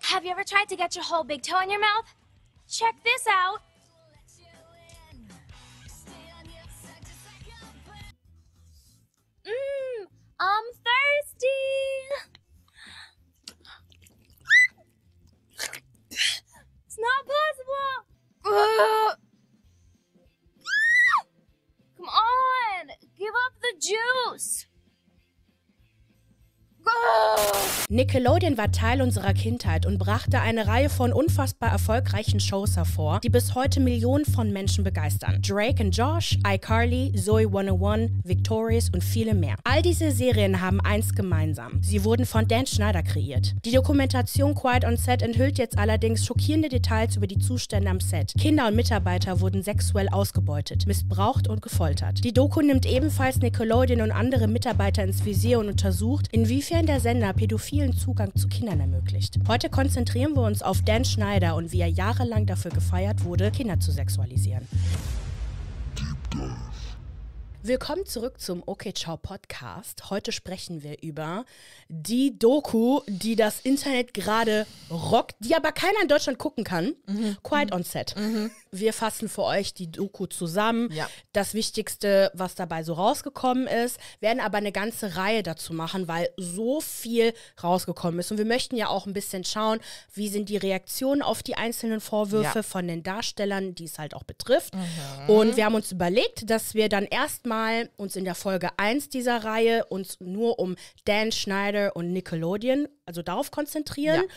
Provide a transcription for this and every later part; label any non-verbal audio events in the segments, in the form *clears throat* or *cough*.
Have you ever tried to get your whole big toe in your mouth? Check this out. Mmm, I'm thirsty. It's not possible. Come on, give up the juice. Nickelodeon war Teil unserer Kindheit und brachte eine Reihe von unfassbar erfolgreichen Shows hervor, die bis heute Millionen von Menschen begeistern. Drake and Josh, iCarly, Zoe 101, Victorious und viele mehr. All diese Serien haben eins gemeinsam. Sie wurden von Dan Schneider kreiert. Die Dokumentation Quiet on Set enthüllt jetzt allerdings schockierende Details über die Zustände am Set. Kinder und Mitarbeiter wurden sexuell ausgebeutet, missbraucht und gefoltert. Die Doku nimmt ebenfalls Nickelodeon und andere Mitarbeiter ins Visier und untersucht, inwiefern Christian der Sender pädophilen Zugang zu Kindern ermöglicht. Heute konzentrieren wir uns auf Dan Schneider und wie er jahrelang dafür gefeiert wurde, Kinder zu sexualisieren. Deep Dive. Willkommen zurück zum OK Ciao Podcast. Heute sprechen wir über die Doku, die das Internet gerade rockt, die aber keiner in Deutschland gucken kann. Mhm. Quiet mhm. on Set. Mhm. Wir fassen für euch die Doku zusammen. Ja. Das Wichtigste, was dabei so rausgekommen ist, werden aber eine ganze Reihe dazu machen, weil so viel rausgekommen ist. Und wir möchten ja auch ein bisschen schauen, wie sind die Reaktionen auf die einzelnen Vorwürfe ja. von den Darstellern, die es halt auch betrifft. Mhm. Und wir haben uns überlegt, dass wir dann erstmal Mal uns in der Folge 1 dieser Reihe uns nur um Dan Schneider und Nickelodeon, also darauf konzentrieren. Ja.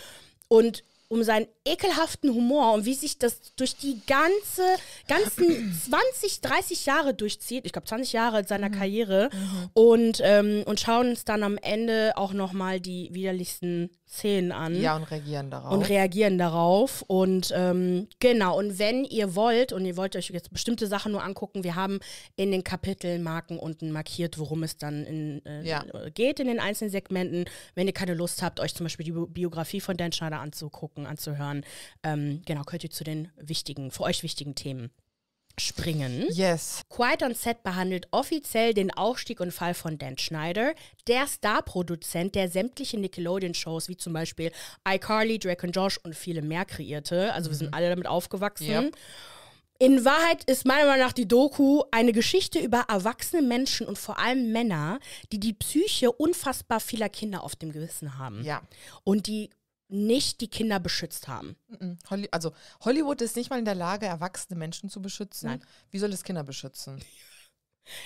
Und um seinen ekelhaften Humor und wie sich das durch die ganze, ganzen 20, *clears throat* 30 Jahre durchzieht. Ich glaube, 20 Jahre seiner mhm. Karriere. Mhm. Und, ähm, und schauen uns dann am Ende auch nochmal die widerlichsten Szenen an. Ja, und reagieren darauf. Und reagieren darauf. Und ähm, genau, und wenn ihr wollt, und ihr wollt euch jetzt bestimmte Sachen nur angucken, wir haben in den Kapitelmarken unten markiert, worum es dann in, äh, ja. geht in den einzelnen Segmenten. Wenn ihr keine Lust habt, euch zum Beispiel die Biografie von Dan Schneider anzugucken, anzugucken, anzuhören. Ähm, genau, könnt ihr zu den wichtigen, für euch wichtigen Themen springen. Yes. Quiet on Set behandelt offiziell den Aufstieg und Fall von Dan Schneider, der Starproduzent, der sämtliche Nickelodeon-Shows wie zum Beispiel iCarly, Drake and Josh und viele mehr kreierte. Also mhm. wir sind mhm. alle damit aufgewachsen. Yep. In Wahrheit ist meiner Meinung nach die Doku eine Geschichte über erwachsene Menschen und vor allem Männer, die die Psyche unfassbar vieler Kinder auf dem Gewissen haben. Ja. Und die nicht die Kinder beschützt haben. Also Hollywood ist nicht mal in der Lage, erwachsene Menschen zu beschützen. Nein. Wie soll es Kinder beschützen? *laughs*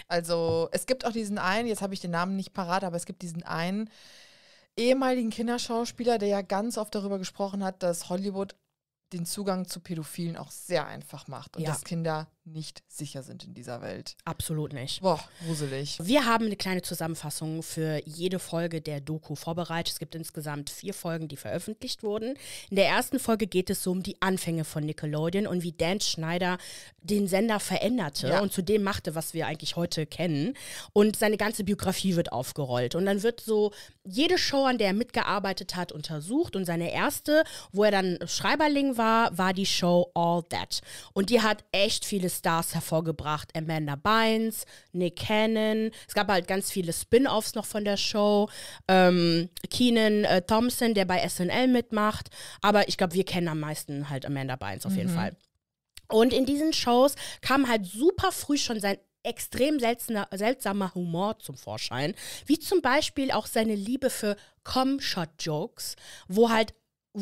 Also es gibt auch diesen einen, jetzt habe ich den Namen nicht parat, aber es gibt diesen einen ehemaligen Kinderschauspieler, der ja ganz oft darüber gesprochen hat, dass Hollywood den Zugang zu Pädophilen auch sehr einfach macht und ja. dass Kinder nicht sicher sind in dieser Welt. Absolut nicht. Boah, gruselig. Wir haben eine kleine Zusammenfassung für jede Folge der Doku vorbereitet. Es gibt insgesamt vier Folgen, die veröffentlicht wurden. In der ersten Folge geht es so um die Anfänge von Nickelodeon und wie Dan Schneider den Sender veränderte ja. und zu dem machte, was wir eigentlich heute kennen. Und seine ganze Biografie wird aufgerollt. Und dann wird so jede Show, an der er mitgearbeitet hat, untersucht. Und seine erste, wo er dann Schreiberling war, war die Show All That. Und die hat echt vieles Stars hervorgebracht. Amanda Bynes, Nick Cannon. Es gab halt ganz viele Spin-offs noch von der Show. Ähm, Keenan äh, Thompson, der bei SNL mitmacht. Aber ich glaube, wir kennen am meisten halt Amanda Bynes auf mhm. jeden Fall. Und in diesen Shows kam halt super früh schon sein extrem seltsamer, seltsamer Humor zum Vorschein, wie zum Beispiel auch seine Liebe für com shot jokes wo halt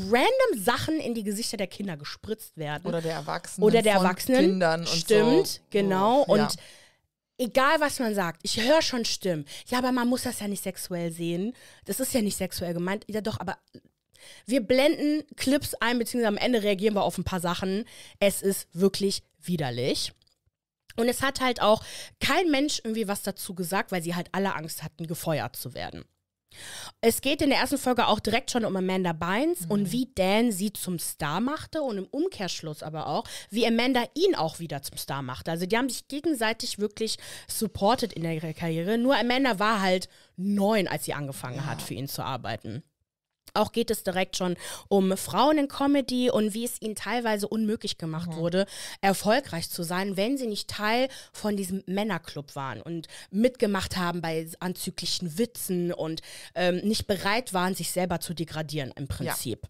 random Sachen in die Gesichter der Kinder gespritzt werden. Oder der Erwachsenen. Oder der Erwachsenen. Kindern und Stimmt, so. genau. Ja. Und egal was man sagt, ich höre schon Stimmen. Ja, aber man muss das ja nicht sexuell sehen. Das ist ja nicht sexuell gemeint. Ja, doch, aber wir blenden Clips ein, beziehungsweise am Ende reagieren wir auf ein paar Sachen. Es ist wirklich widerlich. Und es hat halt auch kein Mensch irgendwie was dazu gesagt, weil sie halt alle Angst hatten, gefeuert zu werden. Es geht in der ersten Folge auch direkt schon um Amanda Bynes mhm. und wie Dan sie zum Star machte und im Umkehrschluss aber auch, wie Amanda ihn auch wieder zum Star machte. Also die haben sich gegenseitig wirklich supported in ihrer Karriere. Nur Amanda war halt neun, als sie angefangen ja. hat, für ihn zu arbeiten. Auch geht es direkt schon um Frauen in Comedy und wie es ihnen teilweise unmöglich gemacht mhm. wurde, erfolgreich zu sein, wenn sie nicht Teil von diesem Männerclub waren und mitgemacht haben bei anzüglichen Witzen und ähm, nicht bereit waren, sich selber zu degradieren im Prinzip. Ja.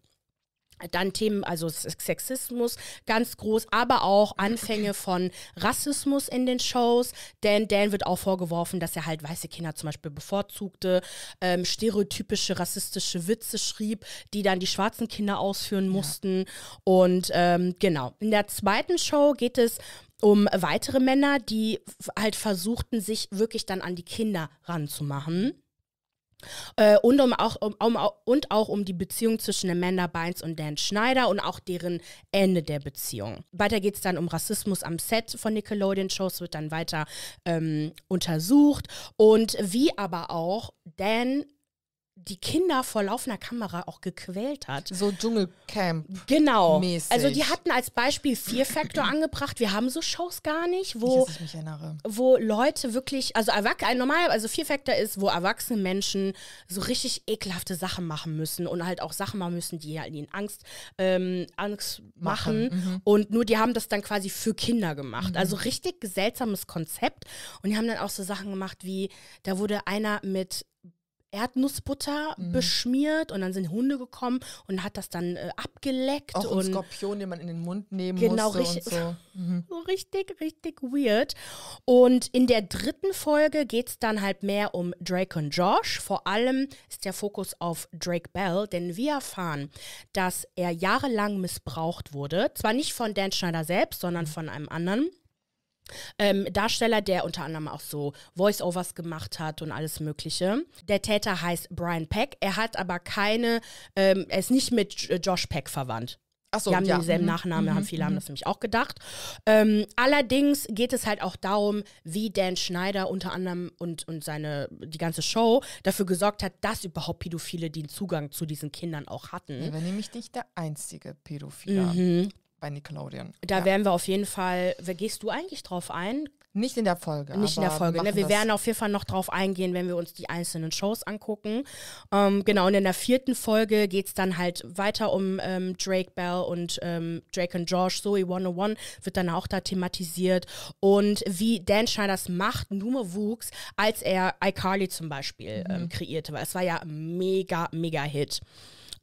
Dann Themen, also Sexismus ganz groß, aber auch Anfänge von Rassismus in den Shows. Denn Dan wird auch vorgeworfen, dass er halt weiße Kinder zum Beispiel bevorzugte, ähm, stereotypische rassistische Witze schrieb, die dann die schwarzen Kinder ausführen mussten. Ja. Und ähm, genau, in der zweiten Show geht es um weitere Männer, die halt versuchten, sich wirklich dann an die Kinder ranzumachen. Äh, und, um auch, um, um, und auch um die Beziehung zwischen Amanda Bynes und Dan Schneider und auch deren Ende der Beziehung. Weiter geht es dann um Rassismus am Set von Nickelodeon-Shows, wird dann weiter ähm, untersucht und wie aber auch Dan die Kinder vor laufender Kamera auch gequält hat. So Dschungelcamp. Genau. Mäßig. Also die hatten als Beispiel Fear Factor *clears throat* angebracht. Wir haben so Shows gar nicht, wo, ich, ich wo Leute wirklich, also ein normal, also Fear Factor ist, wo erwachsene Menschen so richtig ekelhafte Sachen machen müssen und halt auch Sachen machen müssen, die halt ihnen Angst, ähm, Angst machen. machen. Mhm. Und nur die haben das dann quasi für Kinder gemacht. Mhm. Also richtig seltsames Konzept. Und die haben dann auch so Sachen gemacht wie, da wurde einer mit Erdnussbutter mhm. beschmiert und dann sind Hunde gekommen und hat das dann äh, abgeleckt. Auch und ein Skorpion, den man in den Mund nehmen genau, musste richtig, so. Mhm. so. richtig, richtig weird. Und in der dritten Folge geht es dann halt mehr um Drake und Josh. Vor allem ist der Fokus auf Drake Bell, denn wir erfahren, dass er jahrelang missbraucht wurde. Zwar nicht von Dan Schneider selbst, sondern mhm. von einem anderen. Ähm, Darsteller, der unter anderem auch so Voice-Overs gemacht hat und alles Mögliche. Der Täter heißt Brian Peck. Er hat aber keine, ähm, er ist nicht mit Josh Peck verwandt. Ach so, die haben ja. denselben mhm. Nachnamen, mhm. haben viele mhm. haben das nämlich auch gedacht. Ähm, allerdings geht es halt auch darum, wie Dan Schneider unter anderem und, und seine die ganze Show dafür gesorgt hat, dass überhaupt Pädophile den Zugang zu diesen Kindern auch hatten. Er war nämlich nicht der einzige Pädophile. Mhm bei Nickelodeon. Da ja. werden wir auf jeden Fall, gehst du eigentlich drauf ein? Nicht in der Folge. Nicht in der Folge. Ne? Wir werden auf jeden Fall noch drauf eingehen, wenn wir uns die einzelnen Shows angucken. Ähm, genau, und in der vierten Folge geht es dann halt weiter um ähm, Drake Bell und ähm, Drake und Josh. Zoe 101 wird dann auch da thematisiert. Und wie Dan Schneiders Macht nur wuchs, als er iCarly zum Beispiel mhm. Ähm, kreierte. Weil es war ja mega, mega Hit.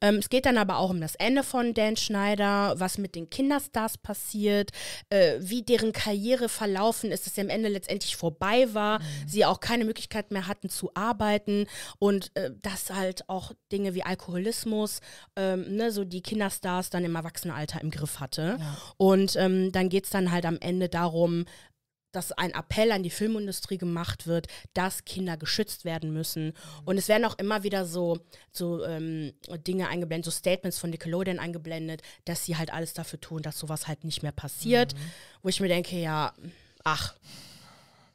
Ähm, es geht dann aber auch um das Ende von Dan Schneider, was mit den Kinderstars passiert, äh, wie deren Karriere verlaufen ist, dass sie am Ende letztendlich vorbei war, mhm. sie auch keine Möglichkeit mehr hatten zu arbeiten und äh, dass halt auch Dinge wie Alkoholismus, ähm, ne, so die Kinderstars dann im Erwachsenenalter im Griff hatte. Ja. Und ähm, dann geht es dann halt am Ende darum, dass ein Appell an die Filmindustrie gemacht wird, dass Kinder geschützt werden müssen. Mhm. Und es werden auch immer wieder so, so ähm, Dinge eingeblendet, so Statements von Nickelodeon eingeblendet, dass sie halt alles dafür tun, dass sowas halt nicht mehr passiert. Mhm. Wo ich mir denke, ja, ach,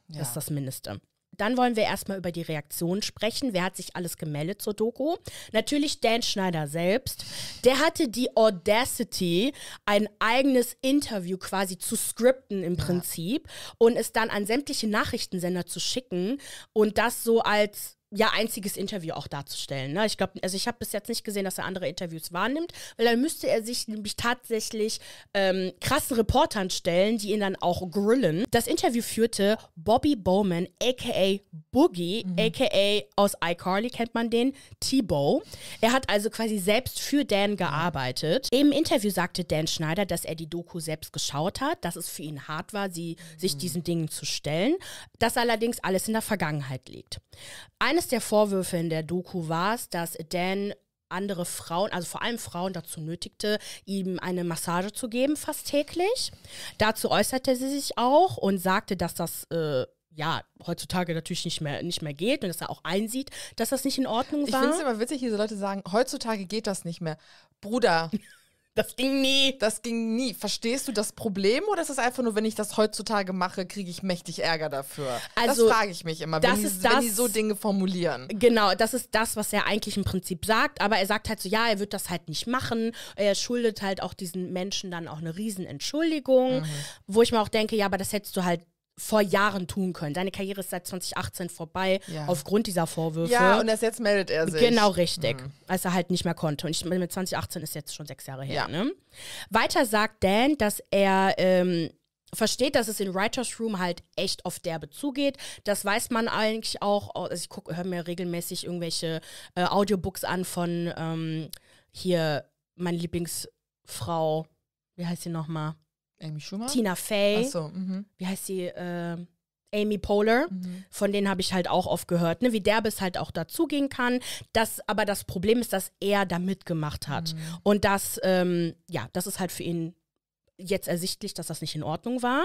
ja. das ist das Mindeste. Dann wollen wir erstmal über die Reaktion sprechen. Wer hat sich alles gemeldet zur Doku? Natürlich Dan Schneider selbst. Der hatte die Audacity, ein eigenes Interview quasi zu scripten im Prinzip ja. und es dann an sämtliche Nachrichtensender zu schicken und das so als ja einziges Interview auch darzustellen. Ne? Ich glaube, also ich habe bis jetzt nicht gesehen, dass er andere Interviews wahrnimmt, weil dann müsste er sich nämlich tatsächlich ähm, krassen Reportern stellen, die ihn dann auch grillen. Das Interview führte Bobby Bowman, aka Boogie, mhm. aka aus iCarly kennt man den, T-Bow. Er hat also quasi selbst für Dan gearbeitet. Im Interview sagte Dan Schneider, dass er die Doku selbst geschaut hat, dass es für ihn hart war, sie, sich mhm. diesen Dingen zu stellen, dass allerdings alles in der Vergangenheit liegt. Eines eines der Vorwürfe in der Doku war es, dass Dan andere Frauen, also vor allem Frauen, dazu nötigte, ihm eine Massage zu geben, fast täglich. Dazu äußerte sie sich auch und sagte, dass das äh, ja heutzutage natürlich nicht mehr, nicht mehr geht und dass er auch einsieht, dass das nicht in Ordnung war. Ich finde es immer witzig, diese Leute sagen, heutzutage geht das nicht mehr. Bruder, *laughs* Das ging nie. Das ging nie. Verstehst du das Problem oder ist es einfach nur, wenn ich das heutzutage mache, kriege ich mächtig Ärger dafür? Also, das frage ich mich immer, wenn die, das, wenn, die, so Dinge formulieren. Genau, das ist das, was er eigentlich im Prinzip sagt. Aber er sagt halt so, ja, er wird das halt nicht machen. Er schuldet halt auch diesen Menschen dann auch eine Riesenentschuldigung, mhm. wo ich mir auch denke, ja, aber das hättest du halt vor Jahren tun können. Seine Karriere ist seit 2018 vorbei, ja. aufgrund dieser Vorwürfe. Ja, und erst jetzt meldet er sich. Genau, richtig. Mhm. Als er halt nicht mehr konnte. Und ich meine, 2018 ist jetzt schon sechs Jahre her. Ja. Ne? Weiter sagt Dan, dass er ähm, versteht, dass es in Writers Room halt echt auf derbe zugeht. Das weiß man eigentlich auch. Also ich höre mir regelmäßig irgendwelche äh, Audiobooks an von ähm, hier meine Lieblingsfrau. Wie heißt sie nochmal? Amy Schumer. Tina Fey. Ach so, mhm. Wie heißt sie? Äh, Amy Poehler, mhm. von denen habe ich halt auch oft gehört, ne, wie derbe es halt auch dazugehen kann. Das, aber das Problem ist, dass er da mitgemacht hat. Mhm. Und das, ähm, ja, das ist halt für ihn jetzt ersichtlich, dass das nicht in Ordnung war.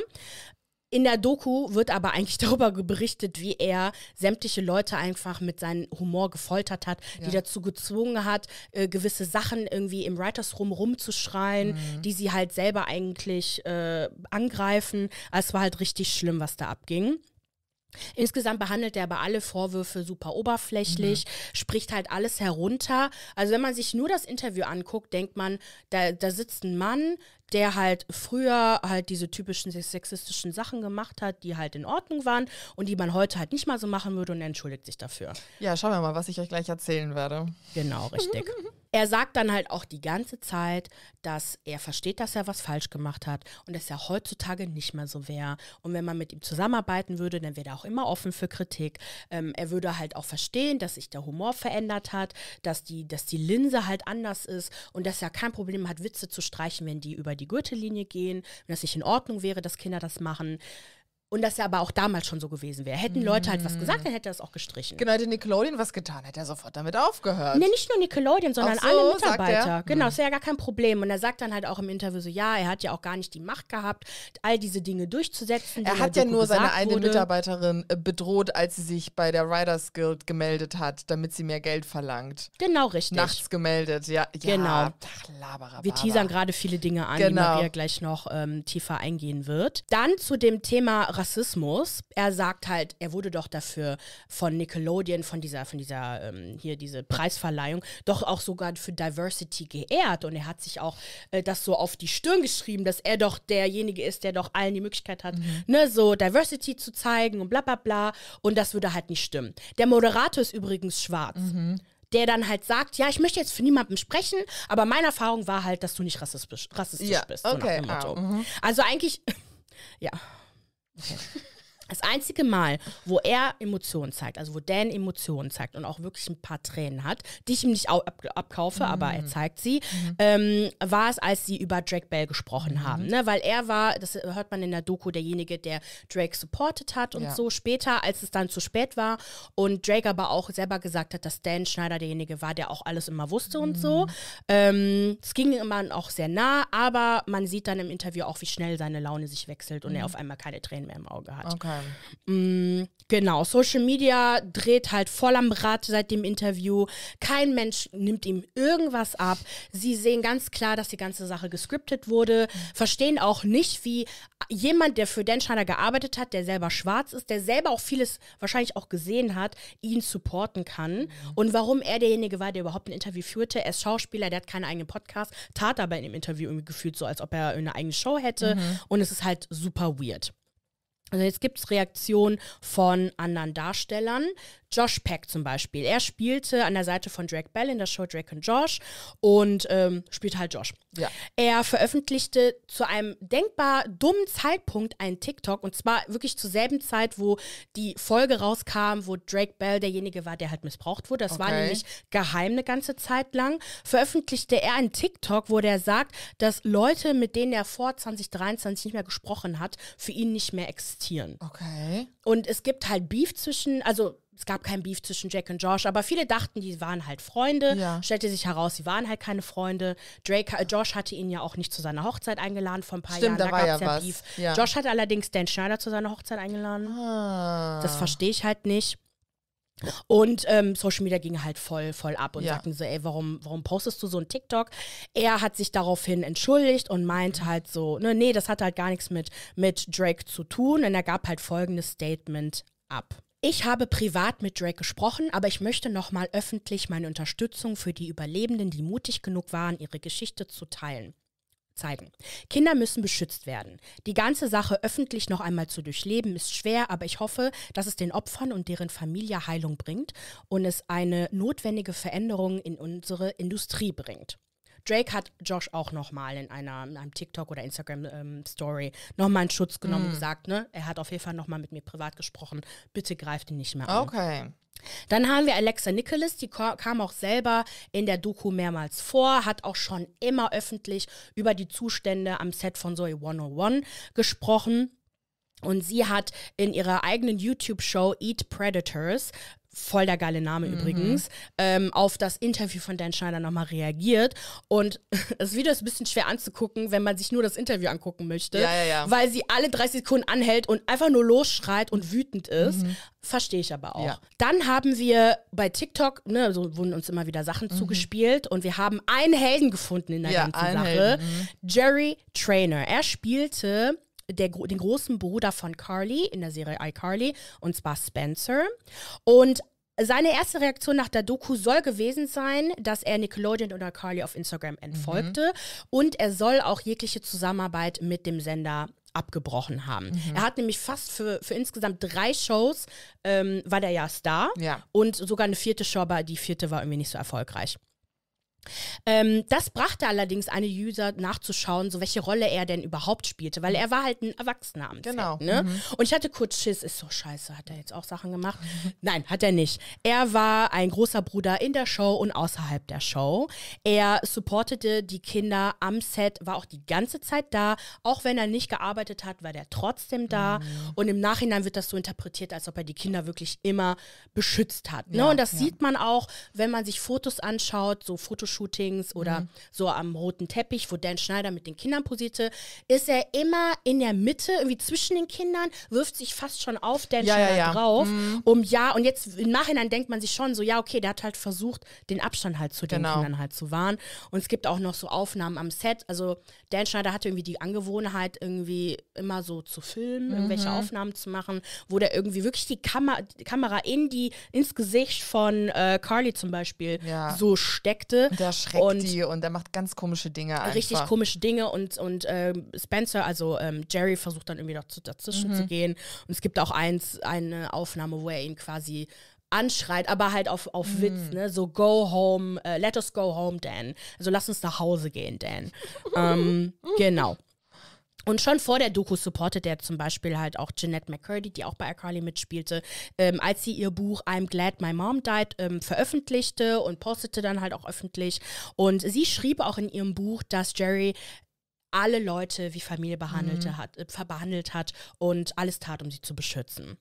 In der Doku wird aber eigentlich *laughs* darüber berichtet, wie er sämtliche Leute einfach mit seinem Humor gefoltert hat, ja. die dazu gezwungen hat, äh, gewisse Sachen irgendwie im Writers Room rumzuschreien, mhm. die sie halt selber eigentlich äh, angreifen. es war halt richtig schlimm, was da abging. Insgesamt behandelt er aber alle Vorwürfe super oberflächlich, mhm. spricht halt alles herunter. Also wenn man sich nur das Interview anguckt, denkt man, da, da sitzt ein Mann, der halt früher halt diese typischen sexistischen Sachen gemacht hat, die halt in Ordnung waren und die man heute halt nicht mal so machen würde und er entschuldigt sich dafür. Ja, schauen wir mal, was ich euch gleich erzählen werde. Genau, *laughs* richtig. er sagt dann halt auch die ganze Zeit, dass er versteht, dass er was falsch gemacht hat und dass er heutzutage nicht mehr so wäre. Und wenn man mit ihm zusammenarbeiten würde, dann wäre er auch immer offen für Kritik. Ähm, er würde halt auch verstehen, dass sich der Humor verändert hat, dass die, dass die Linse halt anders ist und dass er kein Problem hat, Witze zu streichen, wenn die über die Gürtellinie gehen, wenn das nicht in Ordnung wäre, dass Kinder das machen. Und dass er aber auch damals schon so gewesen wäre. Hätten Leute halt was mm. gesagt, dann hätte er es auch gestrichen. Genau, hätte Nickelodeon was getan, hätte er sofort damit aufgehört. Nee, nicht nur Nickelodeon, sondern so, alle Mitarbeiter. Genau, hm. das ist ja gar kein Problem. Und er sagt dann halt auch im Interview so, ja, er hat ja auch gar nicht die Macht gehabt, all diese Dinge durchzusetzen. Er hat ja Doku nur seine eine Mitarbeiterin äh, bedroht, als sie sich bei der Writers Guild gemeldet hat, damit sie mehr Geld verlangt. Genau, richtig. Nachts gemeldet, ja. ja genau. Ach, laberababer. Wir teasern gerade viele Dinge an, genau. die Maria gleich noch ähm, tiefer eingehen wird. Dann zu dem Thema Rassismus. Er sagt halt, er wurde doch dafür von Nickelodeon, von dieser, von dieser, ähm, hier diese Preisverleihung, doch auch sogar für Diversity geehrt. Und er hat sich auch äh, das so auf die Stirn geschrieben, dass er doch derjenige ist, der doch allen die Möglichkeit hat, mhm. ne, so Diversity zu zeigen und bla bla bla. Und das würde halt nicht stimmen. Der Moderator ist übrigens schwarz. Mhm der dann halt sagt, ja, ich möchte jetzt für niemanden sprechen, aber meine Erfahrung war halt, dass du nicht rassistisch, rassistisch ja, bist. So okay, ah, mhm. also eigentlich, *laughs* ja, Okay *laughs* Das einzige Mal, wo er Emotionen zeigt, also wo Dan Emotionen zeigt und auch wirklich ein paar Tränen hat, die ich ihm nicht ab abkaufe, mhm. aber er mhm. zeigt sie, mhm. ähm, war es, als sie über Drake Bell gesprochen mhm. haben. Ne? Weil er war, das hört man in der Doku, derjenige, der Drake supported hat und ja. so später, als es dann zu spät war. Und Drake aber auch selber gesagt hat, dass Dan Schneider derjenige war, der auch alles immer wusste und so. Mhm. Ähm, es ging immer auch sehr nah, aber man sieht dann im Interview auch, wie schnell seine Laune sich wechselt und er mhm. auf einmal keine Tränen mehr im Auge hat. Okay. Mhm, genau, Social Media dreht halt voll am Rad seit dem Interview. Kein Mensch nimmt ihm irgendwas ab. Sie sehen ganz klar, dass die ganze Sache gescriptet wurde, verstehen auch nicht, wie jemand, der für Dan Schneider gearbeitet hat, der selber schwarz ist, der selber auch vieles wahrscheinlich auch gesehen hat, ihn supporten kann. Mhm. Und warum er derjenige war, der überhaupt ein Interview führte. Er ist Schauspieler, der hat keinen eigenen Podcast, tat aber in dem Interview irgendwie gefühlt so, als ob er eine eigene Show hätte. Mhm. Und es ist halt super weird. Also jetzt gibt es Reaktionen von anderen Darstellern. Josh Peck zum Beispiel. Er spielte an der Seite von Drake Bell in der Show Drake und Josh und ähm, spielt halt Josh. Ja. Er veröffentlichte zu einem denkbar dummen Zeitpunkt einen TikTok und zwar wirklich zur selben Zeit, wo die Folge rauskam, wo Drake Bell derjenige war, der halt missbraucht wurde. Das okay. war nämlich geheim eine ganze Zeit lang. Veröffentlichte er einen TikTok, wo der sagt, dass Leute, mit denen er vor 2023 nicht mehr gesprochen hat, für ihn nicht mehr existieren existieren. Okay. Und es gibt halt Beef zwischen, also es gab kein Beef zwischen Jack und Josh, aber viele dachten, die waren halt Freunde. Ja. Stellte sich heraus, sie waren halt keine Freunde. Drake, äh, Josh hatte ihn ja auch nicht zu seiner Hochzeit eingeladen vor ein paar Stimmt, Jahren. Da, da war ja was. Beef. Ja. Josh hat allerdings Dan Schneider zu seiner Hochzeit eingeladen. Ah. Das verstehe ich halt nicht. Und ähm, Social Media ging halt voll, voll ab und ja. sagten so, ey, warum, warum postest du so ein TikTok? Er hat sich daraufhin entschuldigt und meinte halt so, ne, nee, das hat halt gar nichts mit, mit Drake zu tun. Und er gab halt folgendes Statement ab. Ich habe privat mit Drake gesprochen, aber ich möchte nochmal öffentlich meine Unterstützung für die Überlebenden, die mutig genug waren, ihre Geschichte zu teilen zeigen. Kinder müssen beschützt werden. Die ganze Sache öffentlich noch einmal zu durchleben ist schwer, aber ich hoffe, dass es den Opfern und deren Familie Heilung bringt und es eine notwendige Veränderung in unsere Industrie bringt. Drake hat Josh auch nochmal in in einem TikTok oder Instagram ähm, Story nochmal in Schutz genommen und mm. gesagt, ne, er hat auf jeden Fall nochmal mit mir privat gesprochen, bitte greift ihn nicht mehr an. Okay. Dann haben wir Alexa Nicholas, die kam auch selber in der Doku mehrmals vor, hat auch schon immer öffentlich über die Zustände am Set von Zoe 101 gesprochen. Und sie hat in ihrer eigenen YouTube-Show Eat Predators voll der geile Name mhm. übrigens, ähm, auf das Interview von Dan Schneider nochmal reagiert. Und das *laughs* Video ist ein bisschen schwer anzugucken, wenn man sich nur das Interview angucken möchte, ja, ja, ja. weil sie alle 30 Sekunden anhält und einfach nur losschreit und wütend ist. Mhm. Verstehe ich aber auch. Dann haben wir bei TikTok, ne, so wurden uns immer wieder Sachen mhm. zugespielt und wir haben einen Helden gefunden in der ganzen Sache. Mhm. Jerry Trainer. Er spielte der, den großen Bruder von Carly in der Serie iCarly, und zwar Spencer. Und seine erste Reaktion nach der Doku soll gewesen sein, dass er Nickelodeon oder Carly auf Instagram entfolgte mhm. und er soll auch jegliche Zusammenarbeit mit dem Sender abgebrochen haben. Mhm. Er hat nämlich fast für, für insgesamt drei Shows ähm, war der ja Star ja. und sogar eine vierte Show, aber die vierte war irgendwie nicht so erfolgreich. Ähm, das brachte allerdings eine User nachzuschauen, so welche Rolle er denn überhaupt spielte, weil er war halt ein Erwachsener am Genau. Set, ne? mhm. Und ich hatte kurz Schiss, ist so scheiße, hat er jetzt auch Sachen gemacht? *laughs* Nein, hat er nicht. Er war ein großer Bruder in der Show und außerhalb der Show. Er supportete die Kinder am Set, war auch die ganze Zeit da. Auch wenn er nicht gearbeitet hat, war der trotzdem da. Mhm. Und im Nachhinein wird das so interpretiert, als ob er die Kinder wirklich immer beschützt hat. Ne? Ja, und das ja. sieht man auch, wenn man sich Fotos anschaut, so Fotoshoots Fotoshootings oder mhm. so am roten Teppich, wo Dan Schneider mit den Kindern posierte, ist er immer in der Mitte, irgendwie zwischen den Kindern, wirft sich fast schon auf Dan ja, Schneider ja, ja. drauf. Mhm. Um ja, und jetzt im Nachhinein denkt man sich schon so, ja, okay, der hat halt versucht, den Abstand halt zu den genau. Kindern halt zu wahren. Und es gibt auch noch so Aufnahmen am Set. Also Dan Schneider hatte irgendwie die Angewohnheit, irgendwie immer so zu filmen, mhm. irgendwelche Aufnahmen zu machen, wo der irgendwie wirklich die, Kam die Kamera in die, ins Gesicht von äh, Carly zum Beispiel ja. so steckte erschreckt und die und er macht ganz komische Dinge einfach. Richtig komische Dinge und, und ähm, Spencer, also ähm, Jerry, versucht dann irgendwie noch dazwischen mhm. zu gehen. Und es gibt auch eins, eine Aufnahme, wo er ihn quasi anschreit, aber halt auf, auf mhm. Witz, ne? So go home, uh, let us go home, Dan. Also lass uns nach Hause gehen, Dan. *laughs* ähm, genau. Und schon vor der Doku supportet er zum Beispiel halt auch Jeanette McCurdy, die auch bei iCarly mitspielte, ähm, als sie ihr Buch I'm Glad My Mom Died ähm, veröffentlichte und postete dann halt auch öffentlich. Und sie schrieb auch in ihrem Buch, dass Jerry alle Leute wie Familie behandelte mhm. hat, äh, behandelt hat und alles tat, um sie zu beschützen.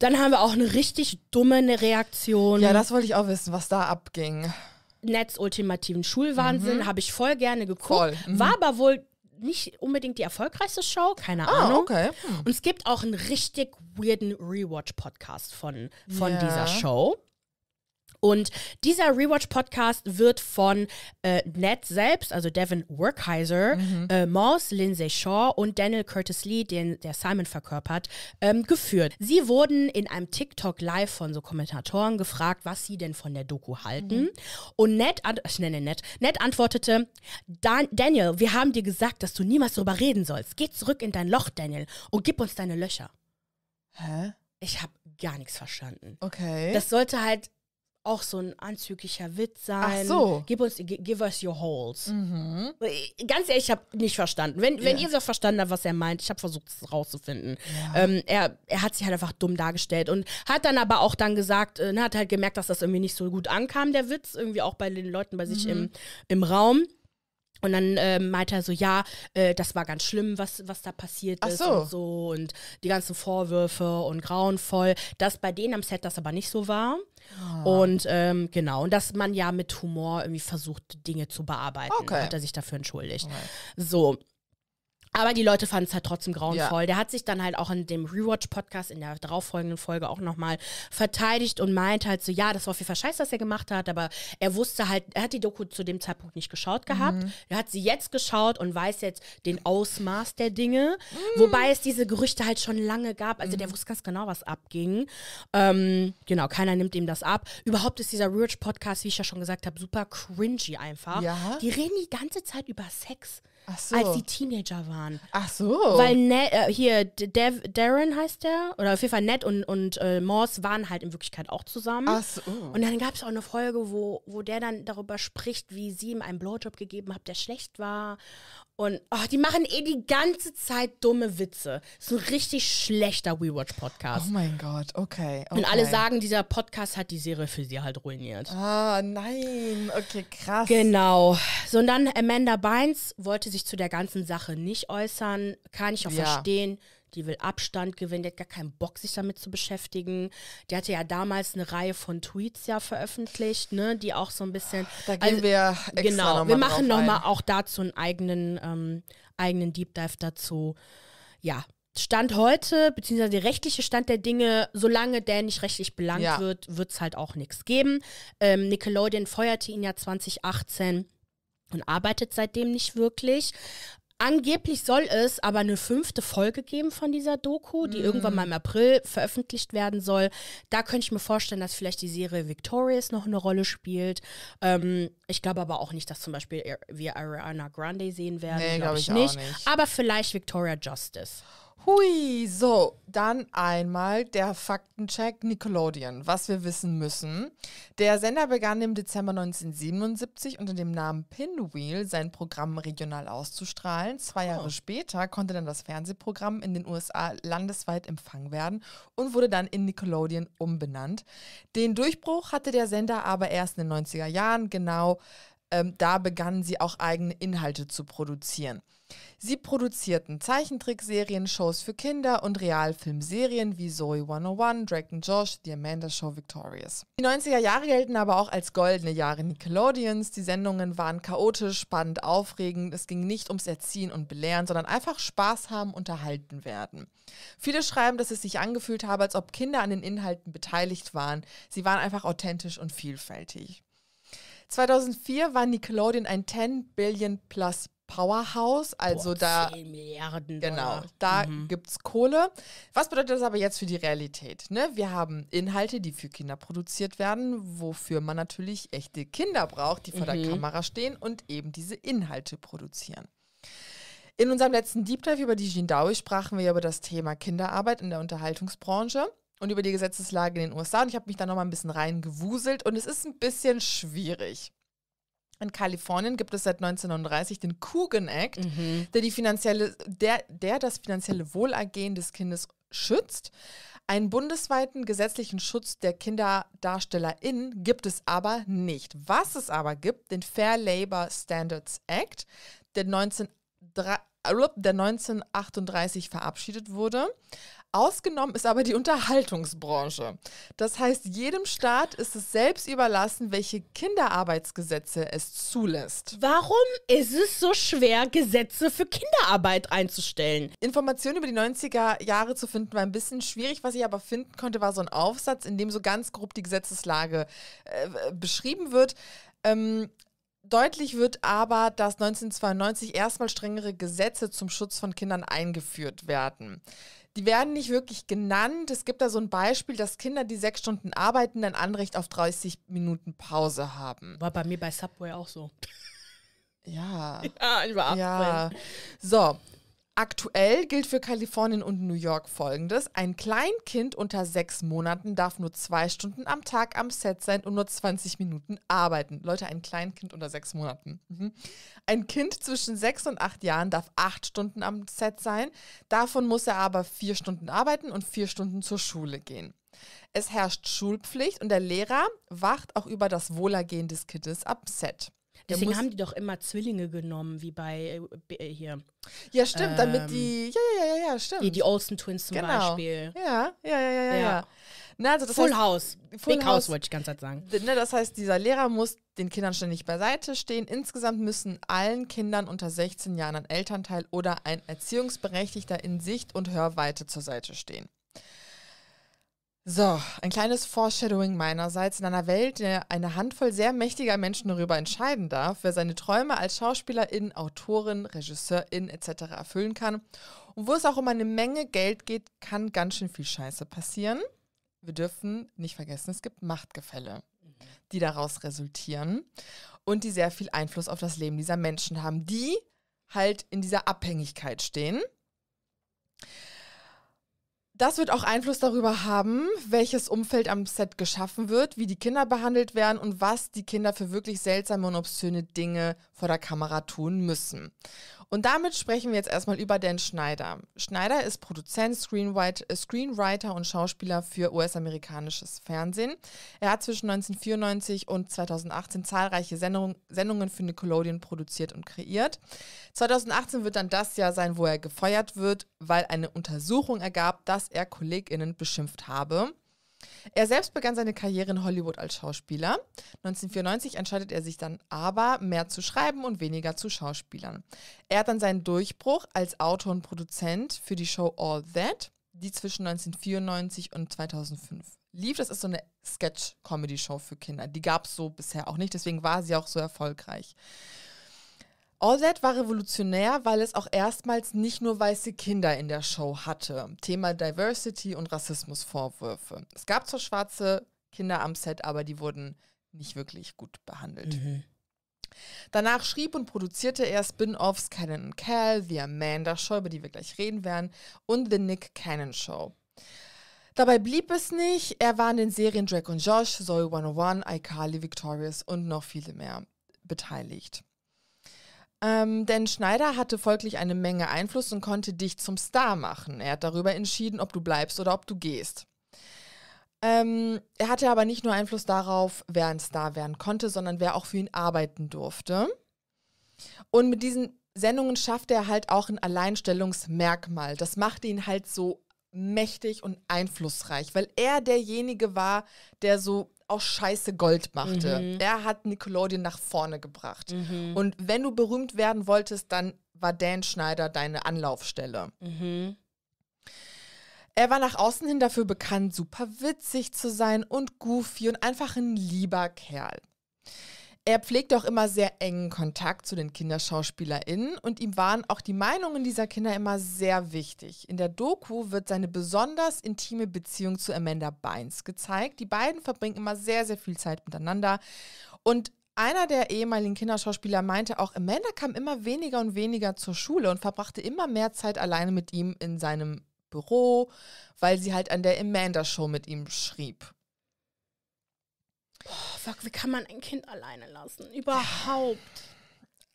Dann haben wir auch eine richtig dumme ne Reaktion. Ja, das wollte ich auch wissen, was da abging. Netz ultimativen Schulwahnsinn, mhm. habe ich voll gerne geguckt. Voll. Mhm. War aber wohl nicht unbedingt die erfolgreichste Show, keine ah, Ahnung. Okay. Hm. Und es gibt auch einen richtig weirden Rewatch-Podcast von, von yeah. dieser Show. Und dieser Rewatch-Podcast wird von äh, Ned selbst, also Devin Workheiser, mhm. äh, Moss, Lindsay Shaw und Daniel Curtis Lee, den der Simon verkörpert, ähm, geführt. Sie wurden in einem TikTok live von so Kommentatoren gefragt, was sie denn von der Doku halten. Mhm. Und Ned, ich nenne Ned, Ned antwortete, Dan Daniel, wir haben dir gesagt, dass du niemals darüber reden sollst. Geh zurück in dein Loch, Daniel, und gib uns deine Löcher. Hä? Ich habe gar nichts verstanden. Okay. Das sollte halt auch so ein anzüglicher Witz sein. Ach so. Gib uns, give us your holes. Mhm. Äh, ganz ehrlich, ich habe nicht verstanden. Wenn, yeah. wenn ihr so verstanden habt, was er meint, ich habe versucht, es rauszufinden. Ja. Ähm, er, er hat sich halt einfach dumm dargestellt und hat dann aber auch dann gesagt, äh, ne, hat halt gemerkt, dass das irgendwie nicht so gut ankam, der Witz, irgendwie auch bei den Leuten bei sich mhm. im, im Raum. Und dann äh, meinte er so, ja, äh, das war ganz schlimm, was, was da passiert ist so. und so und die ganzen Vorwürfe und grauenvoll, dass bei denen am Set das aber nicht so war. Ah. Und ähm, genau, und dass man ja mit Humor irgendwie versucht, Dinge zu bearbeiten, okay. hat er sich dafür entschuldigt. Okay. So, aber die Leute fanden es halt trotzdem grauenvoll. Ja. Der hat sich dann halt auch in dem Rewatch-Podcast in der darauffolgenden Folge auch nochmal verteidigt und meint halt so, ja, das war auf jeden Fall scheiße, was er gemacht hat, aber er wusste halt, er hat die Doku zu dem Zeitpunkt nicht geschaut gehabt. Mhm. Er hat sie jetzt geschaut und weiß jetzt den Ausmaß der Dinge. Mhm. Wobei es diese Gerüchte halt schon lange gab. Also mhm. der wusste ganz genau, was abging. Ähm, genau, keiner nimmt ihm das ab. Überhaupt ist dieser Rewatch-Podcast, wie ich ja schon gesagt habe, super cringy einfach. Ja? Die reden die ganze Zeit über Sex so. als die Teenager waren. Ach so. Weil Ned, äh, hier, Dev, Darren heißt der, oder auf jeden Fall Ned und, und äh, Morse waren halt in Wirklichkeit auch zusammen. Ach so. Und dann gab es auch eine Folge, wo, wo der dann darüber spricht, wie sie ihm einen Blowjob gegeben hat, der schlecht war. Und oh, die machen eh die ganze Zeit dumme Witze. Das ist ein richtig schlechter WeWatch-Podcast. Oh mein Gott, okay, okay, Und alle sagen, dieser Podcast hat die Serie für sie halt ruiniert. Ah, nein. Okay, krass. Genau. So, und dann Amanda Bynes wollte sich zu der ganzen Sache nicht äußern. Kann ich auch ja. verstehen die will Abstand gewinnen, die hat gar keinen Bock, sich damit zu beschäftigen. Die hatte ja damals eine Reihe von Tweets ja veröffentlicht, ne, die auch so ein bisschen. Da also, gehen wir extra genau, noch wir machen nochmal auch dazu einen eigenen, ähm, eigenen Deep Dive dazu. Ja, Stand heute, beziehungsweise der rechtliche Stand der Dinge, solange der nicht rechtlich belangt ja. wird, wird es halt auch nichts geben. Ähm, Nickelodeon feuerte ihn ja 2018 und arbeitet seitdem nicht wirklich. Angeblich soll es aber eine fünfte Folge geben von dieser Doku, die mm. irgendwann mal im April veröffentlicht werden soll. Da könnte ich mir vorstellen, dass vielleicht die Serie Victorious noch eine Rolle spielt. Ähm, ich glaube aber auch nicht, dass zum Beispiel äh, wir Ariana Grande sehen werden. Nee, glaube glaub ich, ich nicht. nicht. Aber vielleicht Victoria Justice. Hui, so, dann einmal der Faktencheck Nickelodeon, was wir wissen müssen. Der Sender begann im Dezember 1977 unter dem Namen Pinwheel sein Programm regional auszustrahlen. Zwei Jahre oh. später konnte dann das Fernsehprogramm in den USA landesweit empfangen werden und wurde dann in Nickelodeon umbenannt. Den Durchbruch hatte der Sender aber erst in den 90er Jahren, genau ähm, da begannen sie auch eigene Inhalte zu produzieren. Sie produzierten Zeichentrickserien, Shows für Kinder und Realfilmserien wie Zoe 101, Dragon Josh, The Amanda Show Victorious. Die 90er Jahre gelten aber auch als goldene Jahre Nickelodeons. Die Sendungen waren chaotisch, spannend, aufregend. Es ging nicht ums Erziehen und Belehren, sondern einfach Spaß haben, unterhalten werden. Viele schreiben, dass es sich angefühlt habe, als ob Kinder an den Inhalten beteiligt waren. Sie waren einfach authentisch und vielfältig. 2004 war Nickelodeon ein 10 Billion Plus Powerhouse, also Boah, da 10 Milliarden genau, Dollar. da mhm. gibt's Kohle. Was bedeutet das aber jetzt für die Realität? Ne? Wir haben Inhalte, die für Kinder produziert werden, wofür man natürlich echte Kinder braucht, die vor mhm. der Kamera stehen und eben diese Inhalte produzieren. In unserem letzten Deep Dive über die Jindawi sprachen wir über das Thema Kinderarbeit in der Unterhaltungsbranche und über die Gesetzeslage in den USA. Und ich habe mich da nochmal ein bisschen reingewuselt und es ist ein bisschen schwierig. In Kalifornien gibt es seit 1939 den Coogan Act, mhm. der, die finanzielle, der, der das finanzielle Wohlergehen des Kindes schützt. Einen bundesweiten gesetzlichen Schutz der KinderdarstellerInnen gibt es aber nicht. Was es aber gibt, den Fair Labor Standards Act, der, 19, äh, der 1938 verabschiedet wurde. Ausgenommen ist aber die Unterhaltungsbranche. Das heißt, jedem Staat ist es selbst überlassen, welche Kinderarbeitsgesetze es zulässt. Warum ist es so schwer, Gesetze für Kinderarbeit einzustellen? Informationen über die 90er Jahre zu finden, war ein bisschen schwierig. Was ich aber finden konnte, war so ein Aufsatz, in dem so ganz grob die Gesetzeslage äh, beschrieben wird. Ähm, Deutlich wird aber, dass 1992 erstmal strengere Gesetze zum Schutz von Kindern eingeführt werden. Die werden nicht wirklich genannt. Es gibt da so ein Beispiel, dass Kinder, die sechs Stunden arbeiten, dann Anrecht auf 30 Minuten Pause haben. War bei mir bei Subway auch so. Ja. *laughs* Ja, ich war abbrennen. Ja. So, Aktuell gilt für Kalifornien und New York Folgendes. Ein Kleinkind unter sechs Monaten darf nur zwei Stunden am Tag am Set sein und nur 20 Minuten arbeiten. Leute, ein Kleinkind unter sechs Monaten. Mhm. Ein Kind zwischen sechs und acht Jahren darf acht Stunden am Set sein. Davon muss er aber vier Stunden arbeiten und vier Stunden zur Schule gehen. Es herrscht Schulpflicht und der Lehrer wacht auch über das Wohlergehen des Kindes am Set. Deswegen haben die doch immer Zwillinge genommen, wie bei äh, äh hier. Ja, stimmt, ähm, damit die. Ähm, ja, ja, ja, ja, stimmt. Die, die Olsen Twins zum genau. Beispiel. Ja, ja, ja, ja, ja. ja. Na, also das Full heißt, House. Full Big House, wollte ich ganz sagen. Ne, das heißt, dieser Lehrer muss den Kindern ständig beiseite stehen. Insgesamt müssen allen Kindern unter 16 Jahren ein Elternteil oder ein Erziehungsberechtigter in Sicht und Hörweite zur Seite stehen. So, ein kleines Foreshadowing meinerseits in einer Welt, in der eine Handvoll sehr mächtiger Menschen darüber entscheiden darf, wer seine Träume als Schauspielerin, Autorin, Regisseurin etc. erfüllen kann. Und wo es auch um eine Menge Geld geht, kann ganz schön viel Scheiße passieren. Wir dürfen nicht vergessen, es gibt Machtgefälle, mhm. die daraus resultieren und die sehr viel Einfluss auf das Leben dieser Menschen haben, die halt in dieser Abhängigkeit stehen. Das wird auch Einfluss darüber haben, welches Umfeld am Set geschaffen wird, wie die Kinder behandelt werden und was die Kinder für wirklich seltsame und obszöne Dinge vor der Kamera tun müssen. Und damit sprechen wir jetzt erstmal über Dan Schneider. Schneider ist Produzent, äh, Screenwriter und Schauspieler für US-amerikanisches Fernsehen. Er hat zwischen 1994 und 2018 zahlreiche Sendungen für Nickelodeon produziert und kreiert. 2018 wird dann das Jahr sein, wo er gefeuert wird, weil eine Untersuchung ergab, dass er KollegInnen beschimpft habe. Er selbst begann seine Karriere in Hollywood als Schauspieler. 1994 entscheidet er sich dann aber, mehr zu schreiben und weniger zu Schauspielern. Er hat dann seinen Durchbruch als Autor und Produzent für die Show All That, die zwischen 1994 und 2005 lief. Das ist so eine Sketch-Comedy-Show für Kinder. Die gab es so bisher auch nicht, deswegen war sie auch so erfolgreich. All That war revolutionär, weil es auch erstmals nicht nur weiße Kinder in der Show hatte. Thema Diversity und Rassismusvorwürfe. Es gab zwar schwarze Kinder am Set, aber die wurden nicht wirklich gut behandelt. Mhm. Danach schrieb und produzierte er Spin-offs Cannon and Cal, The Amanda Show, über die wir gleich reden werden, und The Nick Cannon Show. Dabei blieb es nicht. Er war in den Serien Drake und Josh, Zoe 101, iCarly, Victorious und noch viele mehr beteiligt. Ähm, denn Schneider hatte folglich eine Menge Einfluss und konnte dich zum Star machen. Er hat darüber entschieden, ob du bleibst oder ob du gehst. Ähm, er hatte aber nicht nur Einfluss darauf, wer ein Star werden konnte, sondern wer auch für ihn arbeiten durfte. Und mit diesen Sendungen schaffte er halt auch ein Alleinstellungsmerkmal. Das machte ihn halt so mächtig und einflussreich, weil er derjenige war, der so aus Scheiße Gold machte. Mhm. Er hat Nickelodeon nach vorne gebracht. Mhm. Und wenn du berühmt werden wolltest, dann war Dan Schneider deine Anlaufstelle. Mhm. Er war nach außen hin dafür bekannt, super witzig zu sein und goofy und einfach ein lieber Kerl. Er pflegt auch immer sehr engen Kontakt zu den KinderschauspielerInnen und ihm waren auch die Meinungen dieser Kinder immer sehr wichtig. In der Doku wird seine besonders intime Beziehung zu Amanda Bynes gezeigt. Die beiden verbringen immer sehr, sehr viel Zeit miteinander. Und einer der ehemaligen Kinderschauspieler meinte auch, Amanda kam immer weniger und weniger zur Schule und verbrachte immer mehr Zeit alleine mit ihm in seinem Büro, weil sie halt an der Amanda-Show mit ihm schrieb. Oh, fuck, wie kann man ein Kind alleine lassen? Überhaupt.